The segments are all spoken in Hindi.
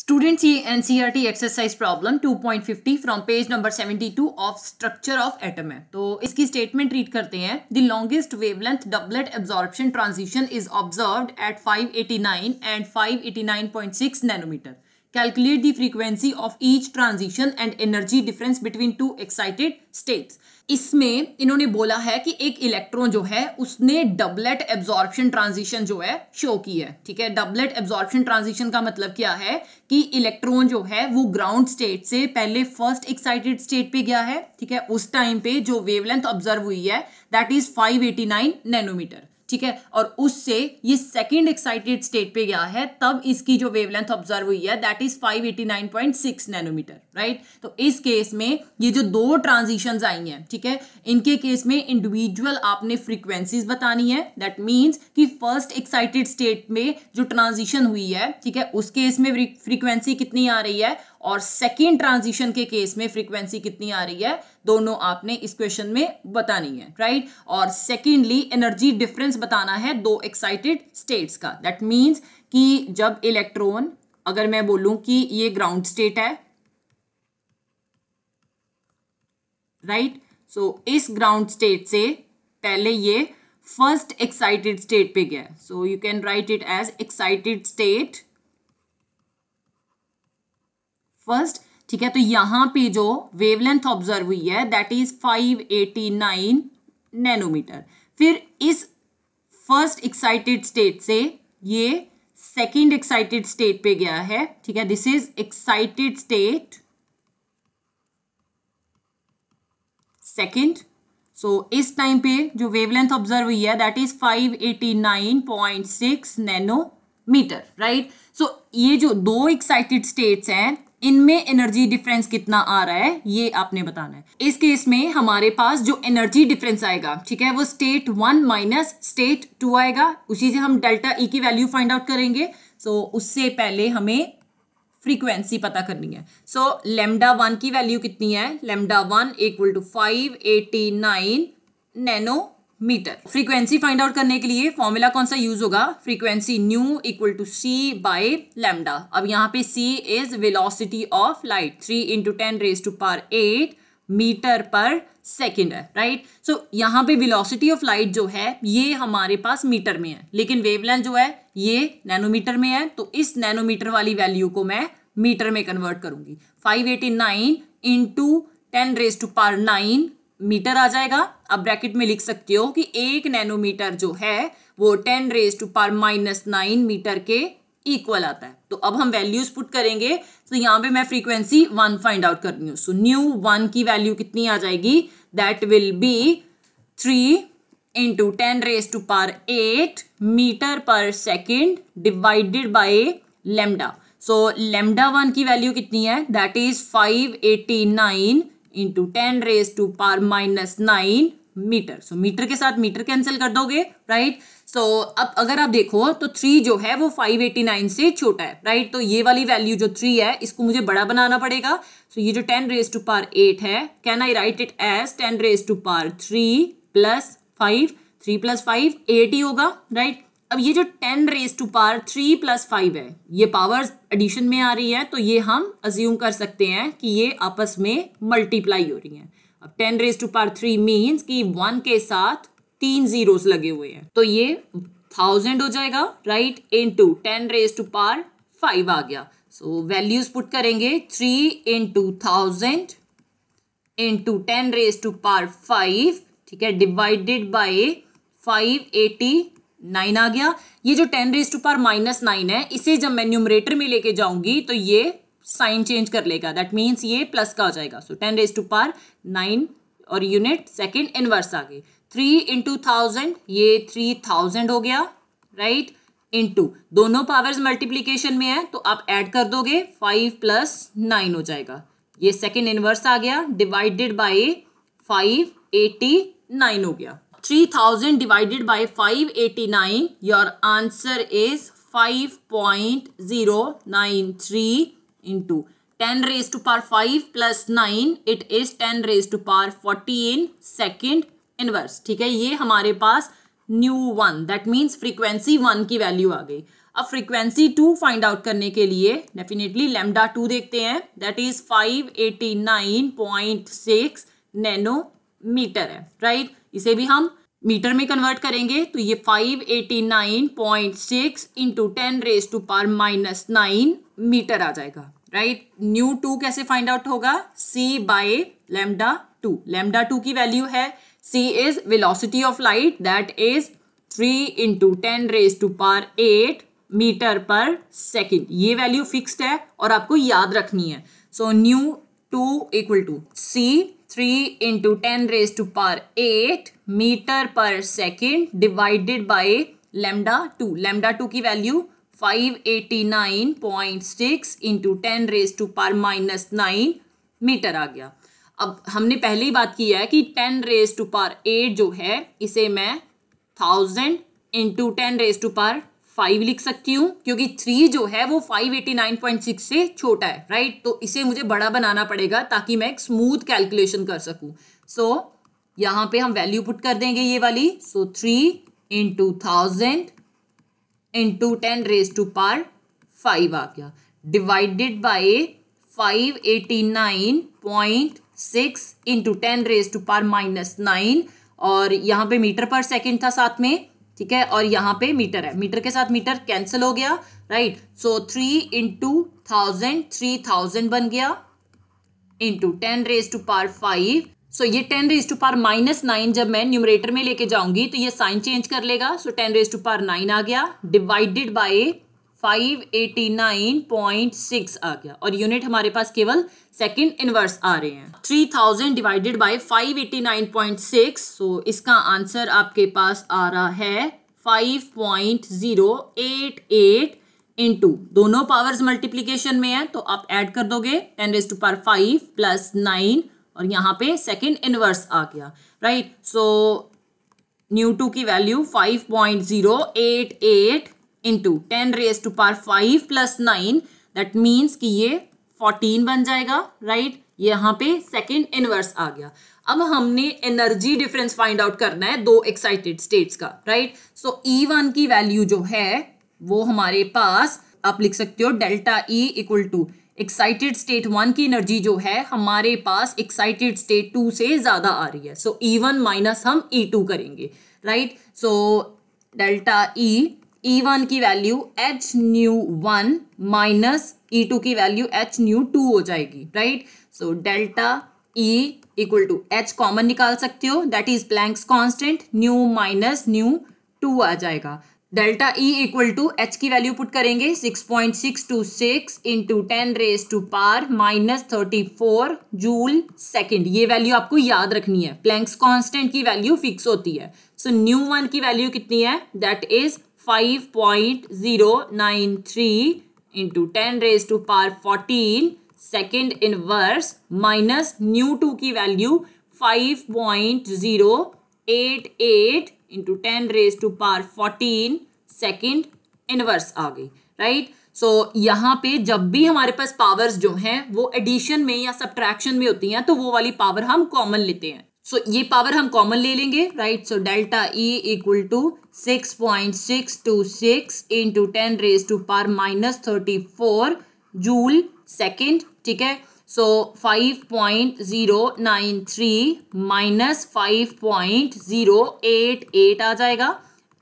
Student C N C R T exercise problem two point fifty from page number seventy two of structure of atom है तो इसकी स्टेटमेंट रीड करते हैं the longest wavelength doublet absorption transition is observe at five eighty nine and five eighty nine point six nanometre Calculate the frequency of each transition and energy difference between two excited states. इसमें इन्होंने बोला है कि एक इलेक्ट्रॉन जो है उसने डबलेट एब्जॉर्प्शन ट्रांजिशन जो है शो की है ठीक है डबलेट एब्जॉर्प्शन ट्रांजिशन का मतलब क्या है कि इलेक्ट्रॉन जो है वो ग्राउंड स्टेट से पहले फर्स्ट एक्साइटेड स्टेट पे गया है ठीक है उस टाइम पे जो वेवलेंथ ऑब्जर्व हुई है दैट इज 589 नैनोमीटर ठीक है और उससे ये सेकेंड एक्साइटेड स्टेट पे गया है तब इसकी जो वेवलेंथ ऑब्जर्व हुई है दैट इज 589.6 नैनोमीटर राइट तो इस केस में ये जो दो ट्रांजिशन आई हैं ठीक है इनके केस में इंडिविजुअल आपने फ्रीक्वेंसीज बतानी है दैट मीन्स कि फर्स्ट एक्साइटेड स्टेट में जो ट्रांजिशन हुई है ठीक है उस केस में फ्रीक्वेंसी कितनी आ रही है और सेकेंड ट्रांजिशन के केस में फ्रीक्वेंसी कितनी आ रही है दोनों आपने इस क्वेश्चन में बतानी है राइट और सेकेंडली एनर्जी डिफरेंस बताना है दो एक्साइटेड स्टेट्स का दैट मीन्स कि जब इलेक्ट्रॉन अगर मैं बोलूं कि ये ग्राउंड स्टेट है राइट right? सो so, इस ग्राउंड स्टेट से पहले ये फर्स्ट एक्साइटेड स्टेट पे गया so you can write it as excited state first ठीक है तो यहां पे जो वेवलेंथ ऑब्जर्व हुई है दैट इज 589 नैनोमीटर फिर इस फर्स्ट एक्साइटेड स्टेट से ये सेकंड एक्साइटेड स्टेट पे गया है ठीक है this is excited state second so इस टाइम पे जो वेवलेंथ ऑब्जर्व हुई है that is 589.6 nanometre right so ये जो दो एक्साइटेड स्टेट्स हैं इनमें एनर्जी डिफरेंस कितना आ रहा है ये आपने बताना है इस केस में हमारे पास जो एनर्जी डिफरेंस आएगा ठीक है वो state one minus state two आएगा उसी से हम डेल्टा ई e की वैल्यू फाइंड आउट करेंगे सो so, उससे पहले हमें फ्रीक्वेंसी पता करनी है सो लेमडा वन की वैल्यू कितनी है lambda one equal to five eighty nine nanometre frequency find out करने के लिए फॉर्मूला कौन सा यूज होगा frequency nu equal to c by lambda अब यहाँ पे c is velocity of light three into ten raise to power eight metre per second है राइट सो so, यहाँ पे वेलोसिटी ऑफ लाइट जो है ये हमारे पास मीटर में है लेकिन वेवलेंथ जो है ये नैनोमीटर में है तो इस नैनोमीटर वाली वैल्यू को मैं मीटर में कन्वर्ट करूंगी five eighty nine into ten raise to power nine metre आ जाएगा अब ब्रैकेट में लिख सकते हो कि एक नैनोमीटर जो है वो ten raise to power minus nine metre के इक्वल आता है तो अब हम वैल्यूज पुट करेंगे तो यहां पे मैं फ्रीक्वेंसी वन फाइंड आउट रही हूं सो न्यू वन की वैल्यू कितनी आ जाएगी that will be three into ten raise to power eight metre per second divided by lambda so lambda one की वैल्यू कितनी है that is five eighty nine into ten raise to power minus nine metre so metre के साथ मीटर कैंसिल कर दोगे राइट right? सो so, अब अगर आप देखो तो थ्री जो है वो फाइव एटी नाइन से छोटा है राइट right? तो ये वाली वैल्यू जो थ्री है इसको मुझे बड़ा बनाना पड़ेगा सो so, ये जो ten raise to power eight है can I write it as ten raise to power three plus five three plus five eight ही होगा राइट right? अब ये जो ten raise to power three plus five है ये पावर्स एडिशन में आ रही है तो ये हम अज्यूम कर सकते हैं कि ये आपस में मल्टीप्लाई हो रही हैं अब ten raise to power three means कि वन के साथ तीन जीरोस लगे हुए हैं तो ये थाउजेंड हो जाएगा right into ten raise to power five आ गया सो वैल्यूज पुट करेंगे three into thousand into ten raise to power five ठीक है divided by five eighty nine आ गया ये जो ten raise to power minus nine है इसे जब मैं न्यूमरेटर में लेके जाऊंगी तो ये साइन चेंज कर लेगा दैट मीन्स ये प्लस का हो जाएगा so ten raise to power nine और यूनिट सेकेंड इनवर्स आ गई थ्री इंटू थाउजेंड ये थ्री थाउजेंड हो गया राइट right? इंटू दोनों पावर्स मल्टीप्लीकेशन में है तो आप ऐड कर दोगे फाइव प्लस नाइन हो जाएगा ये सेकेंड इनवर्स आ गया divided by five eighty nine हो गया 3000 divided by 589 your answer nine 5.093 into 10 raised to power 5 plus 9 it is 10 raised to power 14 second inverse ठीक है ये हमारे पास nu one that means frequency one की वैल्यू आ गई अब फ्रीक्वेंसी टू फाइंड आउट करने के लिए डेफिनेटली लेमडा टू देखते हैं that is five eighty nine point six nanometre है राइट right? इसे भी हम मीटर में कन्वर्ट करेंगे तो ये 589.6 into ten raise to power minus nine metre आ जाएगा राइट न्यू टू कैसे फाइंड आउट होगा C by lambda two lambda two की वैल्यू है C is velocity of light that is three into ten raise to power eight metre per second ये वैल्यू फिक्स्ड है और आपको याद रखनी है so nu two equal to C three into ten raise to power eight metre per second divided by lambda two lambda two की value five eighty nine point six into ten raise to power minus nine metre आ गया अब हमने पहले ही बात की है कि ten raise to power eight जो है इसे मैं thousand into ten raise to power five लिख सकती हूँ क्योंकि थ्री जो है वो five eighty nine point six से छोटा है राइट तो इसे मुझे बड़ा बनाना पड़ेगा ताकि मैं एक स्मूथ कैलकुलेशन कर सकूँ सो so, यहाँ पे हम वैल्यू पुट कर देंगे ये वाली so three into thousand into ten raise to power five आ गया divided by five eighty nine point six into ten raise to power minus nine और यहाँ पे मीटर पर सेकेंड था साथ में ठीक है और यहाँ पे मीटर है मीटर के साथ मीटर कैंसिल हो गया right so three into thousand three thousand बन गया into ten raise to power five so ये ten raise to power minus nine जब मैं न्यूमरेटर में लेके जाऊंगी तो ये साइन चेंज कर लेगा so ten raise to power nine आ गया डिवाइडेड बाई 589.6 आ गया और यूनिट हमारे पास केवल सेकंड इनवर्स आ रहे हैं 3000 डिवाइडेड बाय 589.6 सो इसका आंसर आपके पास आ रहा है 5.088 इंटू दोनों पावर्स मल्टीप्लीकेशन में है तो आप ऐड कर दोगे ten raise to power five plus nine और यहाँ पे सेकेंड इनवर्स आ गया राइट सो न्यू टू की value five point zero eight eight into ten raise to power five plus nine that means कि ये फोर्टीन बन जाएगा राइट right? यहाँ पे सेकेंड इनवर्स आ गया अब हमने एनर्जी डिफरेंस फाइंड आउट करना है दो एक्साइटेड स्टेट्स का राइट सो ई वन की वैल्यू जो है वो हमारे पास आप लिख सकते हो delta E equal to excited state one की एनर्जी जो है हमारे पास एक्साइटेड स्टेट टू से ज़्यादा आ रही है सो ई वन माइनस हम ई e टू करेंगे right so delta E E e one की value h nu one minus E two की वैल्यू एच न्यू टू हो जाएगी right so delta E equal to h common निकाल सकते हो that is Planck's constant nu minus nu two आ जाएगा delta E equal to h की वैल्यू पुट करेंगे six point six two six into ten raise to power minus thirty four joule second ये वैल्यू आपको याद रखनी है प्लैंक्स कांस्टेंट की वैल्यू फिक्स होती है सो न्यू वन की वैल्यू कितनी है that is five point zero nine three into ten raise to power fourteen second inverse minus nu two की value five point zero eight eight into ten raise to power fourteen second inverse आ गई राइट सो यहाँ पे जब भी हमारे पास पावर्स जो हैं वो एडिशन में या सब्ट्रैक्शन में होती हैं तो वो वाली पावर हम कॉमन लेते हैं सो so, ये पावर हम कॉमन ले लेंगे right so delta E equal to six point six two six into ten raise to power minus thirty four joule second ठीक है so five point zero nine three minus five point zero eight eight आ जाएगा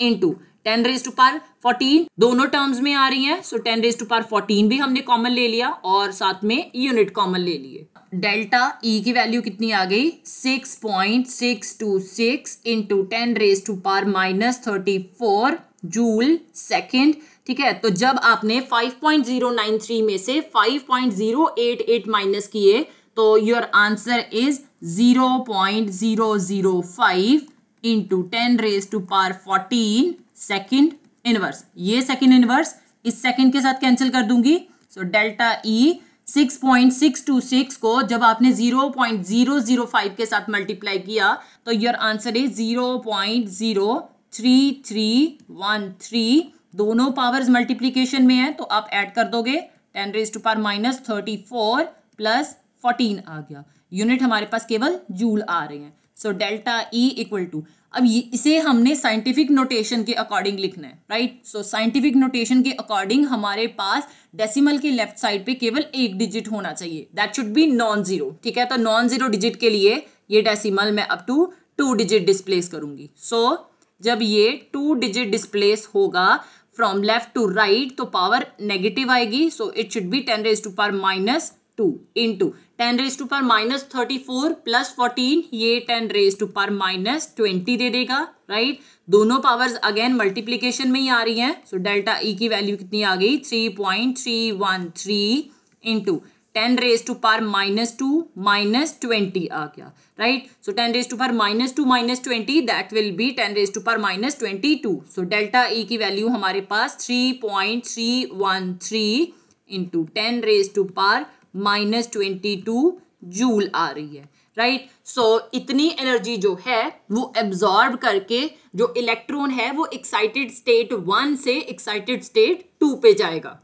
into ten raise to power fourteen दोनों टर्म्स में आ रही है so ten raise to power fourteen भी हमने कॉमन ले लिया और साथ में यूनिट कॉमन ले लिए डेल्टा ई e की वैल्यू कितनी आ गई six point six two six into ten raise to power minus thirty four joule second ठीक है तो जब आपने 5.093 में से 5.088 माइनस किए तो your answer is 0.005 point zero zero five into ten raise to power fourteen second inverse ये सेकंड इनवर्स इस सेकंड के साथ कैंसिल कर दूंगी सो डेल्टा ई 6.626 को जब आपने 0.005 के साथ मल्टीप्लाई किया तो योर आंसर इज 0.03313 दोनों पावर्स मल्टीप्लीकेशन में है तो आप ऐड कर दोगे ten raise to power minus thirty four plus fourteen आ गया यूनिट हमारे पास केवल जूल आ रहे हैं so delta E equal to अब इसे हमने साइंटिफिक नोटेशन के अकॉर्डिंग लिखना है राइट सो साइंटिफिक नोटेशन के अकॉर्डिंग हमारे पास डेसिमल के लेफ्ट साइड पे केवल एक डिजिट होना चाहिए that should be non zero ठीक है तो नॉन जीरो डिजिट के लिए ये डेसिमल मैं up to two digit displace करूंगी सो so, जब ये टू डिजिट डिस्प्लेस होगा फ्रॉम लेफ्ट टू राइट तो पावर नेगेटिव आएगी so it should be ten raise to power minus two into ten raise to power minus thirty four plus fourteen ये ten raise to power minus twenty दे देगा राइट दोनों पावर्स अगेन मल्टीप्लीकेशन में ही आ रही हैं सो डेल्टा ई की वैल्यू कितनी आ गई three point three one three into ten raise to power minus two minus twenty आ गया right so ten raise to power minus two minus twenty that will be ten raise to power minus twenty two so delta E की वैल्यू हमारे पास three point three one three into ten raise to power minus twenty two joule आ रही है राइट right? सो so, इतनी एनर्जी जो है वो एब्जॉर्ब करके जो इलेक्ट्रॉन है वो एक्साइटेड स्टेट वन से एक्साइटेड स्टेट टू पे जाएगा